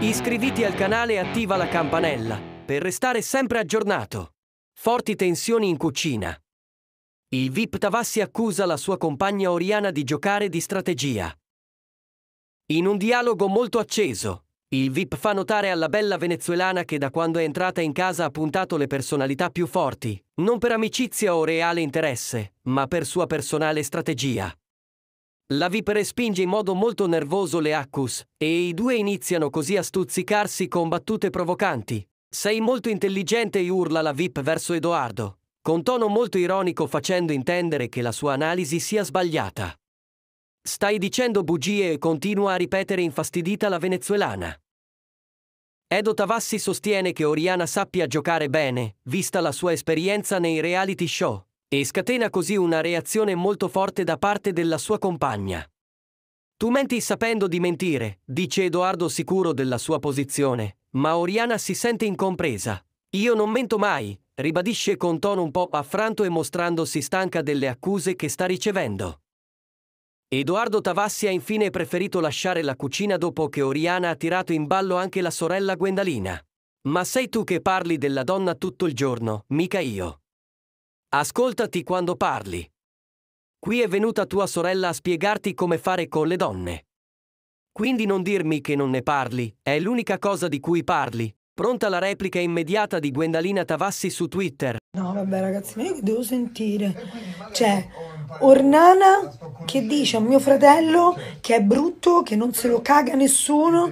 Iscriviti al canale e attiva la campanella per restare sempre aggiornato. Forti tensioni in cucina. Il VIP Tavassi accusa la sua compagna Oriana di giocare di strategia. In un dialogo molto acceso, il VIP fa notare alla bella venezuelana che da quando è entrata in casa ha puntato le personalità più forti, non per amicizia o reale interesse, ma per sua personale strategia. La vipere spinge in modo molto nervoso le Accus, e i due iniziano così a stuzzicarsi con battute provocanti. Sei molto intelligente, e urla la Vip verso Edoardo, con tono molto ironico facendo intendere che la sua analisi sia sbagliata. Stai dicendo bugie e continua a ripetere infastidita la venezuelana. Edo Tavassi sostiene che Oriana sappia giocare bene, vista la sua esperienza nei reality show, e scatena così una reazione molto forte da parte della sua compagna. Tu menti sapendo di mentire, dice Edoardo sicuro della sua posizione, ma Oriana si sente incompresa. Io non mento mai, ribadisce con tono un po' affranto e mostrandosi stanca delle accuse che sta ricevendo. Edoardo Tavassi ha infine preferito lasciare la cucina dopo che Oriana ha tirato in ballo anche la sorella Gwendalina. Ma sei tu che parli della donna tutto il giorno, mica io. Ascoltati quando parli. Qui è venuta tua sorella a spiegarti come fare con le donne. Quindi non dirmi che non ne parli, è l'unica cosa di cui parli. Pronta la replica immediata di Gwendalina Tavassi su Twitter. No, vabbè ragazzi, ma io che devo sentire? Cioè, Ornana che dice a mio fratello che è brutto, che non se lo caga nessuno,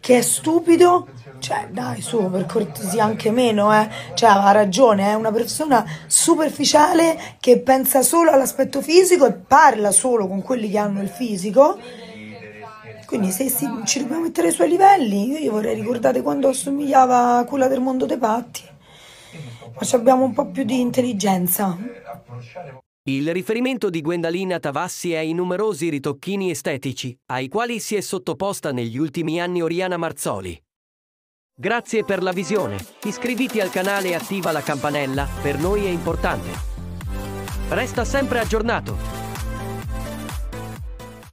che è stupido cioè, dai, su, per cortesia, anche meno, eh. Cioè, ha ragione, è eh. una persona superficiale che pensa solo all'aspetto fisico e parla solo con quelli che hanno il fisico. Quindi se si, ci dobbiamo mettere ai suoi livelli, io gli vorrei ricordare quando assomigliava a quella del mondo dei patti. Ma ci abbiamo un po' più di intelligenza. Il riferimento di Gwendalina Tavassi è ai numerosi ritocchini estetici, ai quali si è sottoposta negli ultimi anni Oriana Marzoli. Grazie per la visione. Iscriviti al canale e attiva la campanella, per noi è importante. Resta sempre aggiornato.